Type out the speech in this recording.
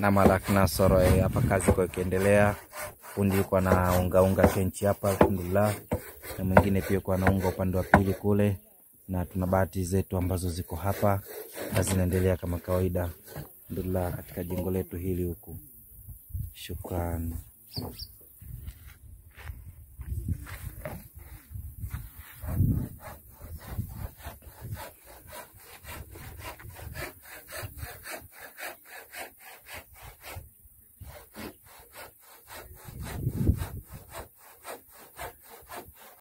na Malak Nasoro. eh, hapa kazi kwa ikiendelea, fundi yuko unga kenchi hapa, alhamdulillah, na mwingine pia yuko anaunga upande wa pili kule, na tuna bati zetu ambazo ziko hapa na zinaendelea kama kawaida, alhamdulillah, katika jengo letu hili huku. Shukrani.